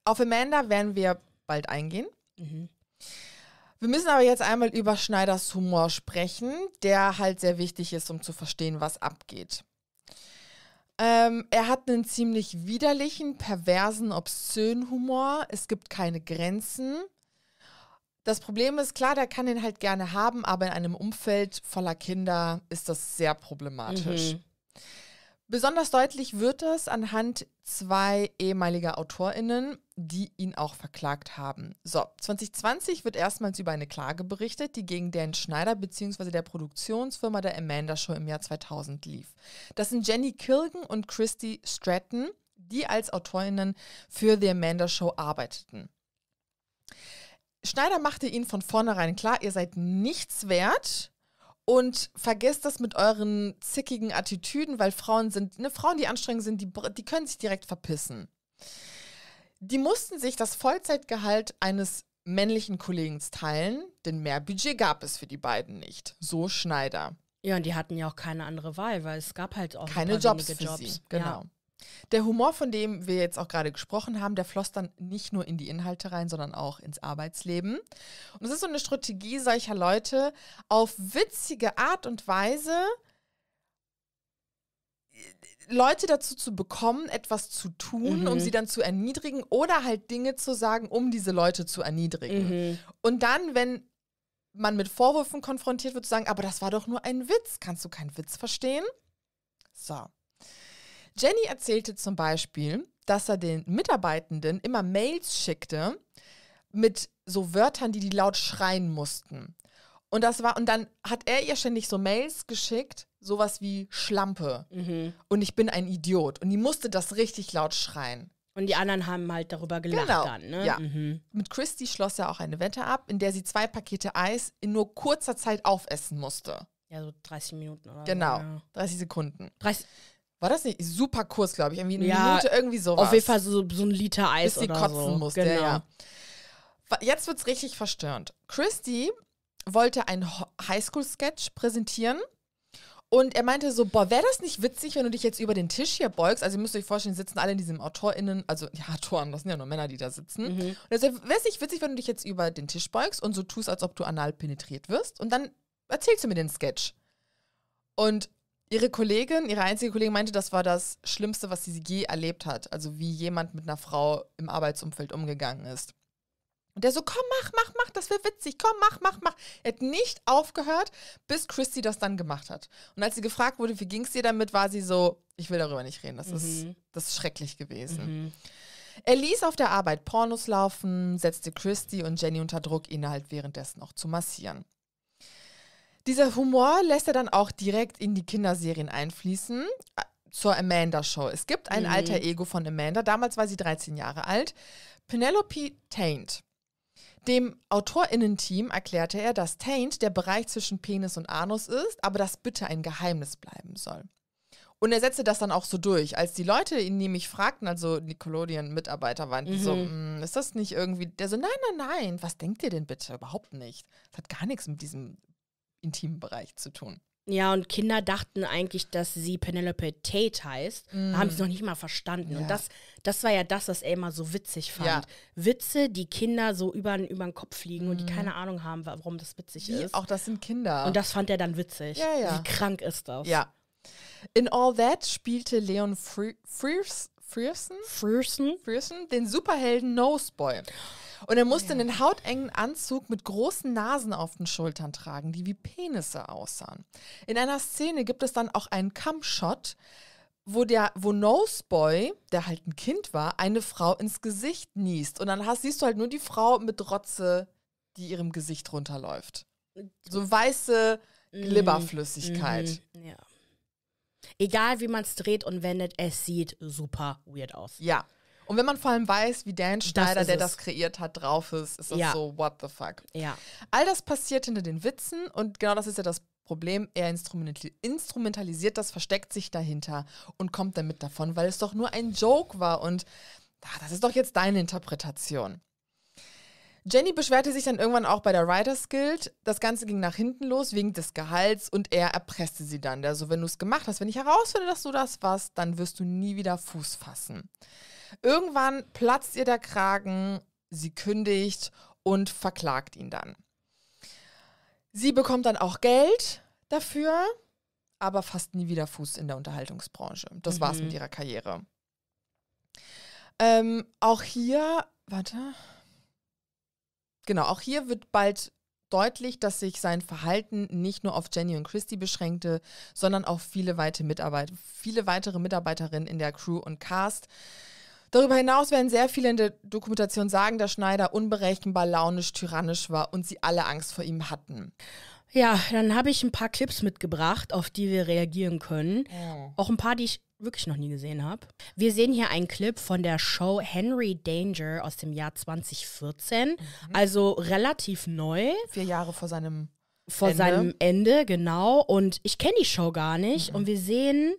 Auf Amanda werden wir bald eingehen. Mhm. Wir müssen aber jetzt einmal über Schneiders Humor sprechen, der halt sehr wichtig ist, um zu verstehen, was abgeht. Ähm, er hat einen ziemlich widerlichen, perversen, obszönen Humor. Es gibt keine Grenzen. Das Problem ist, klar, der kann ihn halt gerne haben, aber in einem Umfeld voller Kinder ist das sehr problematisch. Mhm. Besonders deutlich wird das anhand zwei ehemaliger AutorInnen, die ihn auch verklagt haben. So, 2020 wird erstmals über eine Klage berichtet, die gegen Dan Schneider bzw. der Produktionsfirma der Amanda Show im Jahr 2000 lief. Das sind Jenny Kilgan und Christy Stratton, die als AutorInnen für The Amanda Show arbeiteten. Schneider machte ihnen von vornherein klar, ihr seid nichts wert und vergesst das mit euren zickigen Attitüden, weil Frauen sind, ne, Frauen, die anstrengend sind, die, die können sich direkt verpissen. Die mussten sich das Vollzeitgehalt eines männlichen Kollegen teilen, denn mehr Budget gab es für die beiden nicht. So Schneider. Ja, und die hatten ja auch keine andere Wahl, weil es gab halt auch keine Jobs, Jobs. Genau. Ja. Der Humor, von dem wir jetzt auch gerade gesprochen haben, der floss dann nicht nur in die Inhalte rein, sondern auch ins Arbeitsleben. Und es ist so eine Strategie solcher Leute, auf witzige Art und Weise Leute dazu zu bekommen, etwas zu tun, mhm. um sie dann zu erniedrigen oder halt Dinge zu sagen, um diese Leute zu erniedrigen. Mhm. Und dann, wenn man mit Vorwürfen konfrontiert wird, zu sagen, aber das war doch nur ein Witz, kannst du keinen Witz verstehen? So. Jenny erzählte zum Beispiel, dass er den Mitarbeitenden immer Mails schickte mit so Wörtern, die die laut schreien mussten. Und das war, und dann hat er ihr ständig so Mails geschickt, sowas wie Schlampe mhm. und ich bin ein Idiot. Und die musste das richtig laut schreien. Und die anderen haben halt darüber gelacht genau. dann, ne? Ja. Mhm. Mit Christy schloss er auch eine Wette ab, in der sie zwei Pakete Eis in nur kurzer Zeit aufessen musste. Ja, so 30 Minuten oder Genau, so, ja. 30 Sekunden. 30, war das nicht super kurz, glaube ich? Irgendwie eine ja, Minute, irgendwie sowas. Auf jeden Fall so, so ein Liter Eis Bis sie oder kotzen so. musste, genau. ja. Jetzt wird es richtig verstörend. Christy wollte ein Highschool-Sketch präsentieren und er meinte so, boah, wäre das nicht witzig, wenn du dich jetzt über den Tisch hier beugst? Also ihr müsst euch vorstellen, sitzen alle in diesem AutorInnen, also ja, Autoren, das sind ja nur Männer, die da sitzen. Mhm. Und er so, wäre es nicht witzig, wenn du dich jetzt über den Tisch beugst und so tust, als ob du anal penetriert wirst? Und dann erzählst du mir den Sketch. Und Ihre Kollegin, ihre einzige Kollegin meinte, das war das Schlimmste, was sie je erlebt hat. Also wie jemand mit einer Frau im Arbeitsumfeld umgegangen ist. Und der so, komm, mach, mach, mach, das wird witzig, komm, mach, mach, mach. Er hat nicht aufgehört, bis Christy das dann gemacht hat. Und als sie gefragt wurde, wie ging es dir damit, war sie so, ich will darüber nicht reden, das, mhm. ist, das ist schrecklich gewesen. Mhm. Er ließ auf der Arbeit Pornos laufen, setzte Christy und Jenny unter Druck, ihn halt währenddessen auch zu massieren. Dieser Humor lässt er dann auch direkt in die Kinderserien einfließen. Äh, zur Amanda-Show. Es gibt ein mhm. alter Ego von Amanda. Damals war sie 13 Jahre alt. Penelope Taint. Dem AutorInnen-Team erklärte er, dass Taint der Bereich zwischen Penis und Anus ist, aber dass bitte ein Geheimnis bleiben soll. Und er setzte das dann auch so durch. Als die Leute ihn nämlich fragten, also Nickelodeon-Mitarbeiter waren, mhm. so, hm, ist das nicht irgendwie. Der so, nein, nein, nein, was denkt ihr denn bitte? Überhaupt nicht. Das hat gar nichts mit diesem intimen Bereich zu tun. Ja, und Kinder dachten eigentlich, dass sie Penelope Tate heißt, mm. haben sie noch nicht mal verstanden. Ja. Und das, das war ja das, was er immer so witzig fand. Ja. Witze, die Kinder so über, über den Kopf fliegen mm. und die mhm. keine Ahnung haben, warum das witzig die, ist. Auch das sind Kinder. Und das fand er dann witzig. Ja, Wie krank ist das? Ja. In All That spielte Leon Frears, Frierson, Frierson? Frierson den Superhelden Noseboy. Und er musste ja. einen hautengen Anzug mit großen Nasen auf den Schultern tragen, die wie Penisse aussahen. In einer Szene gibt es dann auch einen Kampfshot, wo der, wo Noseboy, der halt ein Kind war, eine Frau ins Gesicht niest. Und dann hast, siehst du halt nur die Frau mit Rotze, die ihrem Gesicht runterläuft. So mhm. weiße mhm. Glibberflüssigkeit. Mhm. Ja egal wie man es dreht und wendet, es sieht super weird aus. Ja. Und wenn man vor allem weiß, wie Dan Schneider, das der es. das kreiert hat, drauf ist, ist das ja. so, what the fuck. Ja. All das passiert hinter den Witzen und genau das ist ja das Problem, er instrumentalisiert das, versteckt sich dahinter und kommt damit davon, weil es doch nur ein Joke war und ach, das ist doch jetzt deine Interpretation. Jenny beschwerte sich dann irgendwann auch bei der Writers Guild. Das Ganze ging nach hinten los wegen des Gehalts und er erpresste sie dann. Also, wenn du es gemacht hast, wenn ich herausfinde, dass du das warst, dann wirst du nie wieder Fuß fassen. Irgendwann platzt ihr der Kragen, sie kündigt und verklagt ihn dann. Sie bekommt dann auch Geld dafür, aber fast nie wieder Fuß in der Unterhaltungsbranche. Das mhm. war's mit ihrer Karriere. Ähm, auch hier, warte. Genau, auch hier wird bald deutlich, dass sich sein Verhalten nicht nur auf Jenny und Christy beschränkte, sondern auch viele, weite Mitarbeit viele weitere Mitarbeiterinnen in der Crew und Cast. Darüber hinaus werden sehr viele in der Dokumentation sagen, dass Schneider unberechenbar, launisch, tyrannisch war und sie alle Angst vor ihm hatten. Ja, dann habe ich ein paar Clips mitgebracht, auf die wir reagieren können. Oh. Auch ein paar, die ich wirklich noch nie gesehen habe. Wir sehen hier einen Clip von der Show Henry Danger aus dem Jahr 2014, mhm. also relativ neu. Vier Jahre vor seinem vor Ende. seinem Ende, genau. Und ich kenne die Show gar nicht. Mhm. Und wir sehen,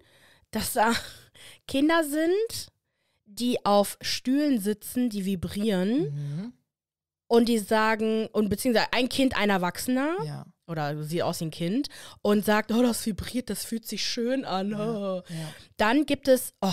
dass da *laughs* Kinder sind, die auf Stühlen sitzen, die vibrieren. Mhm. Und die sagen, und beziehungsweise ein Kind, ein Erwachsener. Ja oder sieht aus wie ein Kind und sagt, oh, das vibriert, das fühlt sich schön an. Ja, oh. ja. Dann gibt es oh,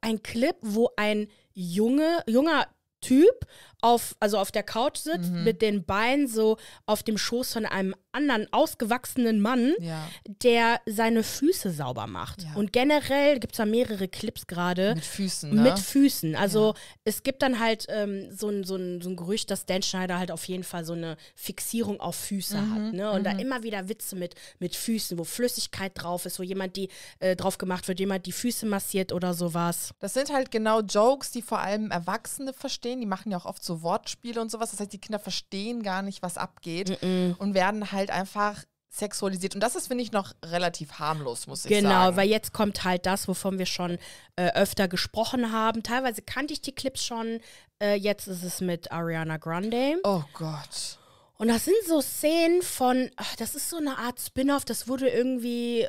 ein Clip, wo ein junge, junger Typ auf, also auf der Couch sitzt, mhm. mit den Beinen so auf dem Schoß von einem anderen ausgewachsenen Mann, ja. der seine Füße sauber macht. Ja. Und generell gibt es da mehrere Clips gerade. Mit Füßen, ne? Mit Füßen. Also ja. es gibt dann halt ähm, so, ein, so, ein, so ein Gerücht, dass Dan Schneider halt auf jeden Fall so eine Fixierung auf Füße mhm. hat. Ne? Und mhm. da immer wieder Witze mit, mit Füßen, wo Flüssigkeit drauf ist, wo jemand die äh, drauf gemacht wird, jemand die Füße massiert oder sowas. Das sind halt genau Jokes, die vor allem Erwachsene verstehen. Die machen ja auch oft so so Wortspiele und sowas. Das heißt, die Kinder verstehen gar nicht, was abgeht mm -mm. und werden halt einfach sexualisiert. Und das ist, finde ich, noch relativ harmlos, muss ich genau, sagen. Genau, weil jetzt kommt halt das, wovon wir schon äh, öfter gesprochen haben. Teilweise kannte ich die Clips schon. Äh, jetzt ist es mit Ariana Grande. Oh Gott. Und das sind so Szenen von, ach, das ist so eine Art Spin-off, das wurde irgendwie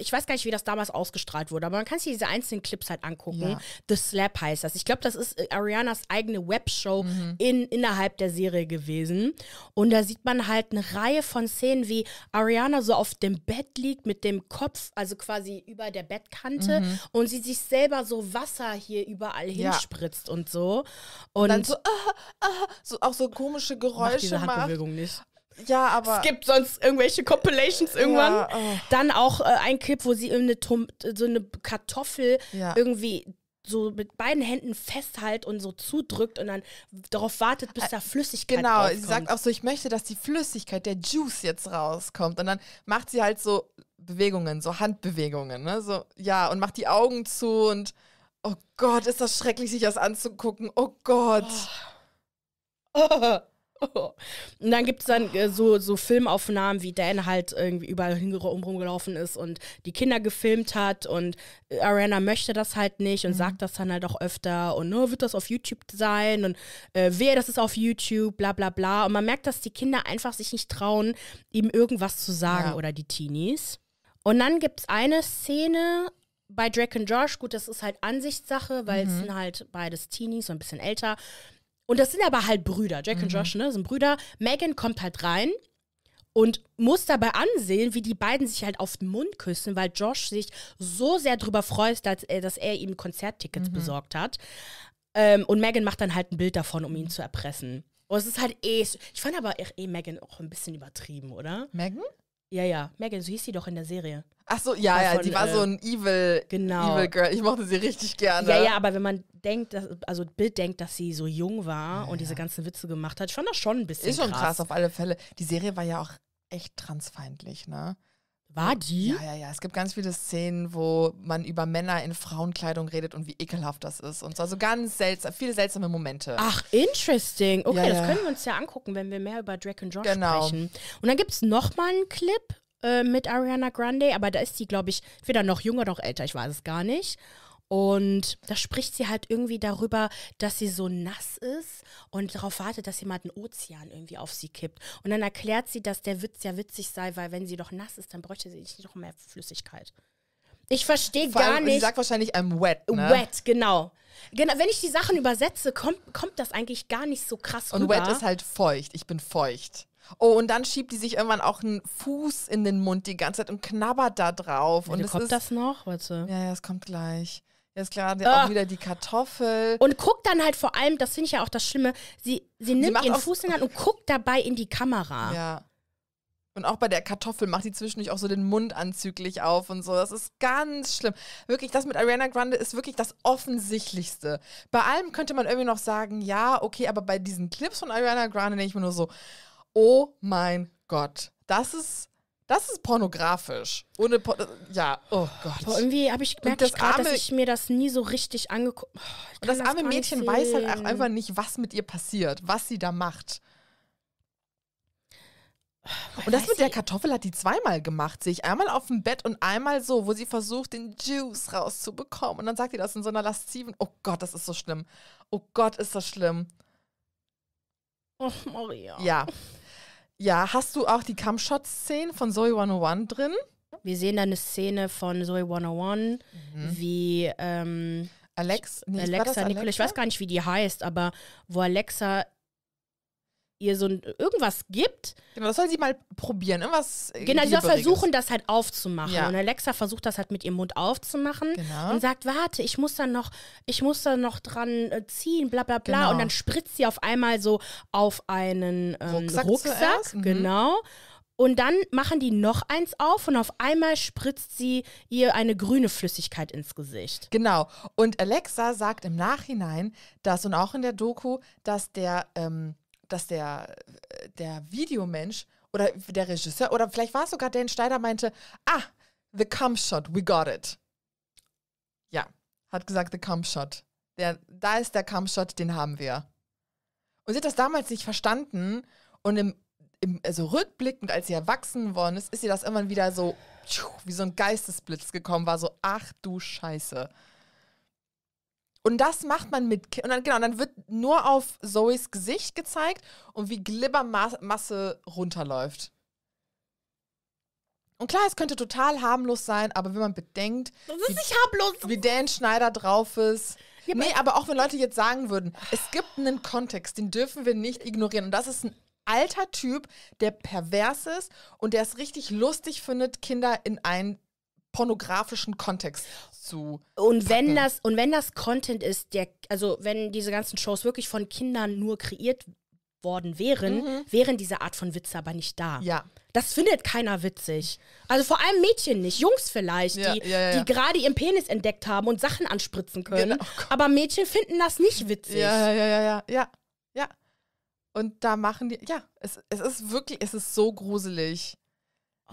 ich weiß gar nicht, wie das damals ausgestrahlt wurde, aber man kann sich diese einzelnen Clips halt angucken. Ja. The Slap heißt das. Ich glaube, das ist äh, Arianas eigene Webshow mhm. in, innerhalb der Serie gewesen. Und da sieht man halt eine Reihe von Szenen, wie Ariana so auf dem Bett liegt mit dem Kopf, also quasi über der Bettkante mhm. und sie sich selber so Wasser hier überall ja. hinspritzt und so. Und, und dann so, *laughs* ah, ah, so, auch so komische Geräusche macht. Diese Handbewegung nicht ja, aber es gibt sonst irgendwelche Compilations irgendwann. Ja, oh. Dann auch äh, ein Clip, wo sie eine Tom so eine Kartoffel ja. irgendwie so mit beiden Händen festhält und so zudrückt und dann darauf wartet, bis da Flüssigkeit genau, rauskommt. Genau, sie sagt auch so, ich möchte, dass die Flüssigkeit, der Juice jetzt rauskommt. Und dann macht sie halt so Bewegungen, so Handbewegungen, ne? So, ja, und macht die Augen zu und oh Gott, ist das schrecklich, sich das anzugucken. Oh Gott. Oh. *laughs* Oh. *laughs* Und dann gibt es dann äh, so, so Filmaufnahmen, wie Dan halt irgendwie überall rumgelaufen ist und die Kinder gefilmt hat und äh, Ariana möchte das halt nicht und mhm. sagt das dann halt auch öfter und nur ne, oh, wird das auf YouTube sein und äh, wer das ist auf YouTube, bla bla bla. Und man merkt, dass die Kinder einfach sich nicht trauen, ihm irgendwas zu sagen ja. oder die Teenies. Und dann gibt es eine Szene, bei Drake und Josh, gut, das ist halt Ansichtssache, weil mhm. es sind halt beides Teenies, so ein bisschen älter. Und das sind aber halt Brüder, Jack mhm. und Josh, ne, sind Brüder. Megan kommt halt rein und muss dabei ansehen, wie die beiden sich halt auf den Mund küssen, weil Josh sich so sehr drüber freut, dass er, äh, dass er ihm Konzerttickets mhm. besorgt hat. Ähm, und Megan macht dann halt ein Bild davon, um ihn zu erpressen. Und es ist halt eh. Ich fand aber eh Megan auch ein bisschen übertrieben, oder? Megan? Ja, ja. Megan, so hieß sie doch in der Serie. Ach so, ja, ja, die war äh, so ein evil, genau. evil Girl. Ich mochte sie richtig gerne. Ja, ja, aber wenn man denkt, dass, also Bild denkt, dass sie so jung war ja, und ja. diese ganzen Witze gemacht hat, schon das schon ein bisschen Ist schon krass. krass auf alle Fälle. Die Serie war ja auch echt transfeindlich, ne? War die? Ja, ja, ja. Es gibt ganz viele Szenen, wo man über Männer in Frauenkleidung redet und wie ekelhaft das ist. Und zwar so ganz seltsam, viele seltsame Momente. Ach, interesting. Okay, ja, das ja. können wir uns ja angucken, wenn wir mehr über Drake und Josh genau. sprechen. Und dann gibt es nochmal einen Clip äh, mit Ariana Grande, aber da ist sie, glaube ich, weder noch jünger noch älter, ich weiß es gar nicht. Und da spricht sie halt irgendwie darüber, dass sie so nass ist und darauf wartet, dass jemand einen Ozean irgendwie auf sie kippt. Und dann erklärt sie, dass der Witz ja witzig sei, weil wenn sie doch nass ist, dann bräuchte sie nicht noch mehr Flüssigkeit. Ich verstehe gar allem, nicht. Sie sagt wahrscheinlich I'm wet. Ne? Wet, genau. Genau, wenn ich die Sachen übersetze, kommt, kommt das eigentlich gar nicht so krass und rüber. Und wet ist halt feucht. Ich bin feucht. Oh, und dann schiebt die sich irgendwann auch einen Fuß in den Mund die ganze Zeit und knabbert da drauf. Ja, und kommt ist, das noch? Warte. Ja, ja, es kommt gleich. Jetzt klar, ah. auch wieder die Kartoffel. Und guckt dann halt vor allem, das finde ich ja auch das Schlimme, sie, sie nimmt sie ihren Fuß in die Hand und guckt dabei in die Kamera. Ja. Und auch bei der Kartoffel macht sie zwischendurch auch so den Mund anzüglich auf und so. Das ist ganz schlimm. Wirklich, das mit Ariana Grande ist wirklich das Offensichtlichste. Bei allem könnte man irgendwie noch sagen, ja, okay, aber bei diesen Clips von Ariana Grande denke ich mir nur so, oh mein Gott, das ist das ist pornografisch. Ohne Por ja, oh Gott. Boah, irgendwie habe ich gemerkt, das grad, dass ich mir das nie so richtig angeguckt oh, Und das, das arme Mädchen weiß halt auch einfach nicht, was mit ihr passiert, was sie da macht. und das mit der Kartoffel hat die zweimal gemacht, sehe ich. Einmal auf dem Bett und einmal so, wo sie versucht, den Juice rauszubekommen. Und dann sagt sie das in so einer lasziven. Oh Gott, das ist so schlimm. Oh Gott, ist das schlimm. Oh, Maria. Ja, ja, hast du auch die Come-Shot-Szene von Zoe 101 drin? Wir sehen da eine Szene von Zoe 101, mhm. wie ähm, Alex, nee, Alexa, Alexa? Nicole, ich weiß gar nicht, wie die heißt, aber wo Alexa ihr so ein, irgendwas gibt. Genau, das soll sie mal probieren. Irgendwas. Äh, genau, sie soll versuchen, das halt aufzumachen. Ja. Und Alexa versucht das halt mit ihrem Mund aufzumachen genau. und sagt, warte, ich muss da noch, ich muss da noch dran äh, ziehen, bla bla bla. Genau. Und dann spritzt sie auf einmal so auf einen ähm, Rucksack. Rucksack mhm. Genau. Und dann machen die noch eins auf und auf einmal spritzt sie ihr eine grüne Flüssigkeit ins Gesicht. Genau. Und Alexa sagt im Nachhinein, dass und auch in der Doku, dass der ähm, dass der, äh, der Videomensch oder der Regisseur oder vielleicht war es sogar Dan Schneider meinte, ah, the cum shot, we got it. Ja, hat gesagt, the cum shot. Der, da ist der cum shot, den haben wir. Und sie hat das damals nicht verstanden und im, im, also rückblickend, als sie erwachsen worden ist, ist ihr das immer wieder so wie so ein Geistesblitz gekommen, war so, ach du Scheiße. Und das macht man mit und dann, genau, dann wird nur auf Zoes Gesicht gezeigt und wie Glibbermasse runterläuft. Und klar, es könnte total harmlos sein, aber wenn man bedenkt, wie, wie Dan Schneider drauf ist. Ja, nee, aber auch wenn Leute jetzt sagen würden, es gibt einen Kontext, den dürfen wir nicht ignorieren. Und das ist ein alter Typ, der pervers ist und der es richtig lustig findet, Kinder in einen pornografischen Kontext zu. Und wenn das und wenn das Content ist, der also wenn diese ganzen Shows wirklich von Kindern nur kreiert worden wären, mhm. wären diese Art von Witze aber nicht da. Ja. Das findet keiner witzig. Also vor allem Mädchen nicht, Jungs vielleicht, ja, die, ja, ja. die gerade ihren Penis entdeckt haben und Sachen anspritzen können. Genau. Oh aber Mädchen finden das nicht witzig. Ja, ja, ja, ja, ja. ja. Und da machen die, ja, es, es ist wirklich, es ist so gruselig.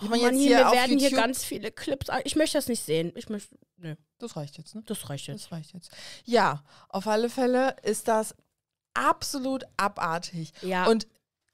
oh, Mann, hier, hier wir werden YouTube hier ganz viele Clips. Ich möchte das nicht sehen. Ich möchte, Nö. Das reicht jetzt, ne? Das reicht jetzt. Das reicht jetzt. Ja, auf alle Fälle ist das absolut abartig. Ja. Und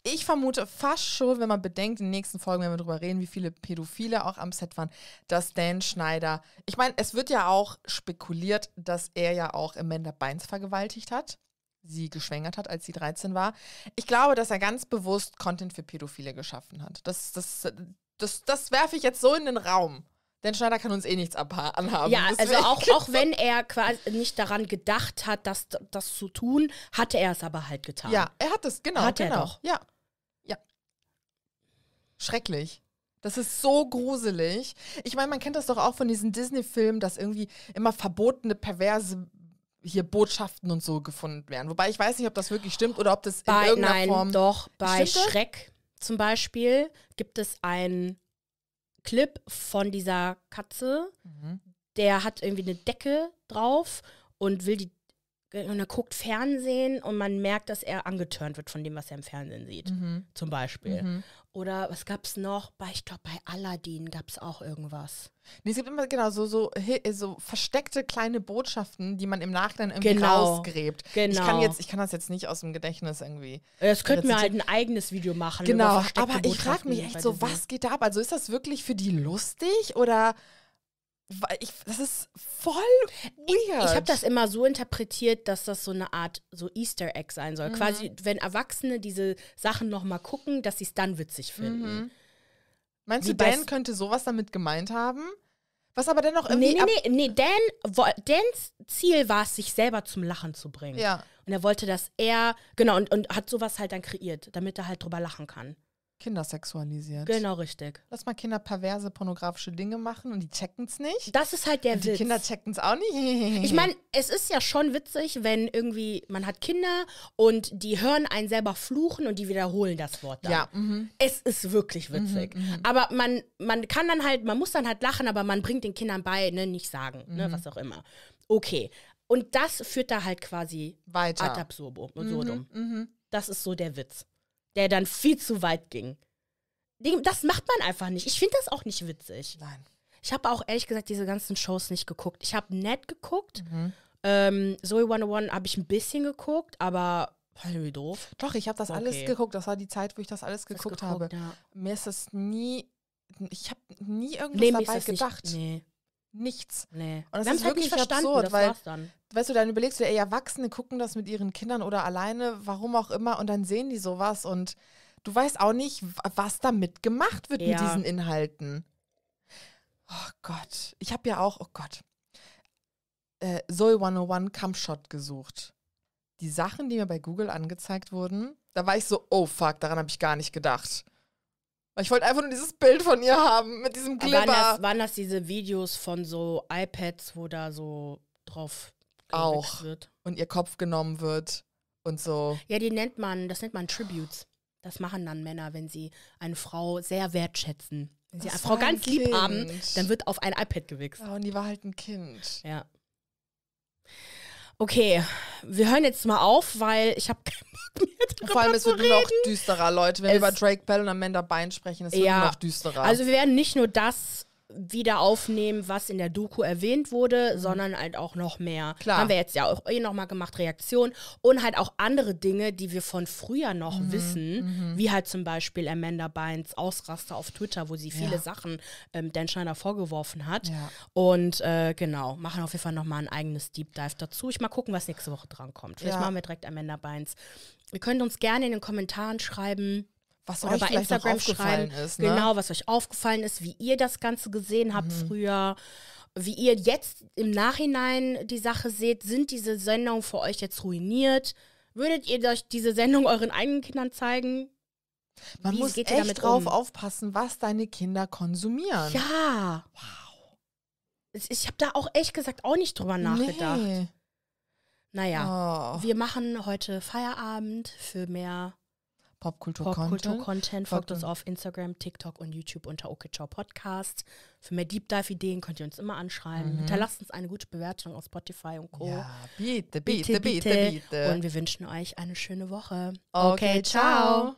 ich vermute fast schon, wenn man bedenkt, in den nächsten Folgen, werden wir darüber reden, wie viele Pädophile auch am Set waren, dass Dan Schneider. Ich meine, es wird ja auch spekuliert, dass er ja auch Amanda Beins vergewaltigt hat, sie geschwängert hat, als sie 13 war. Ich glaube, dass er ganz bewusst Content für Pädophile geschaffen hat. Das, das, das, das werfe ich jetzt so in den Raum. Denn Schneider kann uns eh nichts anhaben. Ja, also auch, *laughs* auch wenn er quasi nicht daran gedacht hat, das, das zu tun, hatte er es aber halt getan. Ja, er hat es, genau. Hat genau. er doch. Ja. ja. Schrecklich. Das ist so gruselig. Ich meine, man kennt das doch auch von diesen Disney-Filmen, dass irgendwie immer verbotene, perverse hier Botschaften und so gefunden werden. Wobei ich weiß nicht, ob das wirklich stimmt oder ob das bei, in irgendeiner nein, Form. Doch, bei Schreck zum Beispiel gibt es einen Clip von dieser Katze. Mhm. Der hat irgendwie eine Decke drauf und will die und er guckt Fernsehen und man merkt, dass er angeturnt wird von dem, was er im Fernsehen sieht, mhm. zum Beispiel. Mhm. Oder was gab es noch? Bei, ich glaube, bei Aladdin gab es auch irgendwas. Nee, es gibt immer genau so, so, so versteckte kleine Botschaften, die man im Nachhinein irgendwie genau. rausgräbt. Genau. Ich kann, genau. jetzt, ich kann das jetzt nicht aus dem Gedächtnis irgendwie. Das könnten wir halt ein eigenes Video machen. Genau, aber ich frage mich echt so, was geht da ab? Also ist das wirklich für die lustig oder ich, das ist voll weird. Ich, ich habe das immer so interpretiert, dass das so eine Art so Easter Egg sein soll. Mhm. Quasi, wenn Erwachsene diese Sachen nochmal gucken, dass sie es dann witzig finden. Mhm. Meinst Wie du, Dan könnte sowas damit gemeint haben? Was aber dennoch irgendwie. Nee, nee, nee, nee Dan, Dans Ziel war es, sich selber zum Lachen zu bringen. Ja. Und er wollte, dass er, genau, und, und hat sowas halt dann kreiert, damit er halt drüber lachen kann. Kinder sexualisiert. Genau, richtig. Lass mal Kinder perverse pornografische Dinge machen und die checken es nicht. Das ist halt der und Witz. Die Kinder checken es auch nicht. *laughs* ich meine, es ist ja schon witzig, wenn irgendwie man hat Kinder und die hören einen selber fluchen und die wiederholen das Wort dann. Ja. Mhm. Es ist wirklich mhm, witzig. Mhm, aber man, man kann dann halt, man muss dann halt lachen, aber man bringt den Kindern bei, ne, nicht sagen, ne, mhm. ne, was auch immer. Okay. Und das führt da halt quasi weiter. Ad absurdum. Mhm, mhm. Das ist so der Witz der dann viel zu weit ging. Das macht man einfach nicht. Ich finde das auch nicht witzig. Nein. Ich habe auch ehrlich gesagt diese ganzen Shows nicht geguckt. Ich habe nett geguckt. Mhm. Ähm, Zoe 101 habe ich ein bisschen geguckt, aber wie doof. Doch, ich habe das okay. alles geguckt. Das war die Zeit, wo ich das alles geguckt, das geguckt habe. Ja. Mir ist das nie. Ich habe nie irgendwas nee, dabei gedacht. Nicht, nee nichts. Nee. Und das wir ist halt wirklich halt verstanden, absurd, weil, weißt du, dann überlegst du, ey, Erwachsene gucken das mit ihren Kindern oder alleine, warum auch immer, und dann sehen die sowas und du weißt auch nicht, was damit gemacht wird ja. mit diesen Inhalten. Oh Gott, ich habe ja auch, oh Gott, äh, Zoe 101 Cumshot gesucht. Die Sachen, die mir bei Google angezeigt wurden, da war ich so, oh fuck, daran habe ich gar nicht gedacht. Weil ich wollte einfach nur dieses Bild von ihr haben, mit diesem Glibber. waren, das, waren das diese Videos von so iPads, wo da so drauf auch wird? Und ihr Kopf genommen wird und so. Ja, die nennt man, das nennt man Tributes. Das machen dann Männer, wenn sie eine Frau sehr wertschätzen. Wenn sie das eine Frau ein ganz kind. lieb haben, dann wird auf ein iPad gewichst. Ja, oh, und die war halt ein Kind. Ja okay, wir hören jetzt mal auf, weil ich habe keinen Bock mehr *laughs* Vor allem, es wird nur noch düsterer, Leute. Wenn es wir über Drake Bell und Amanda Bein sprechen, es ja. nur noch düsterer. Also wir werden nicht nur das wieder aufnehmen, was in der Doku erwähnt wurde, mhm. sondern halt auch noch mehr. Klar. Haben wir jetzt ja auch eh nochmal gemacht, Reaktion und halt auch andere Dinge, die wir von früher noch mhm. wissen, mhm. wie halt zum Beispiel Amanda Bynes Ausraster auf Twitter, wo sie viele ja. Sachen ähm, Dan Schneider vorgeworfen hat. Ja. Und äh, genau, machen auf jeden Fall nochmal ein eigenes Deep Dive dazu. Ich mal gucken, was nächste Woche drankommt. Vielleicht ja. machen wir direkt Amanda Bynes. Ihr könnt uns gerne in den Kommentaren schreiben, was euch bei Instagram aufgefallen ist. Ne? Genau, was euch aufgefallen ist, wie ihr das Ganze gesehen habt mhm. früher. Wie ihr jetzt im Nachhinein die Sache seht, sind diese Sendungen für euch jetzt ruiniert? Würdet ihr euch diese Sendung euren eigenen Kindern zeigen? Man Wie muss echt drauf um? aufpassen, was deine Kinder konsumieren. Ja. Wow. Ich habe da auch echt gesagt auch nicht drüber nachgedacht. Nee. Naja, oh. wir machen heute Feierabend für mehr Popkultur-Content. Pop folgt uns auf Instagram, TikTok und YouTube unter OKChow Podcast. Für mehr Deep Dive-Ideen könnt ihr uns immer anschreiben. Mhm. Hinterlasst uns eine gute Bewertung auf Spotify und Co. Ja, bitte, bitte, bitte, bitte, bitte. Und wir wünschen euch eine schöne Woche. okay ciao.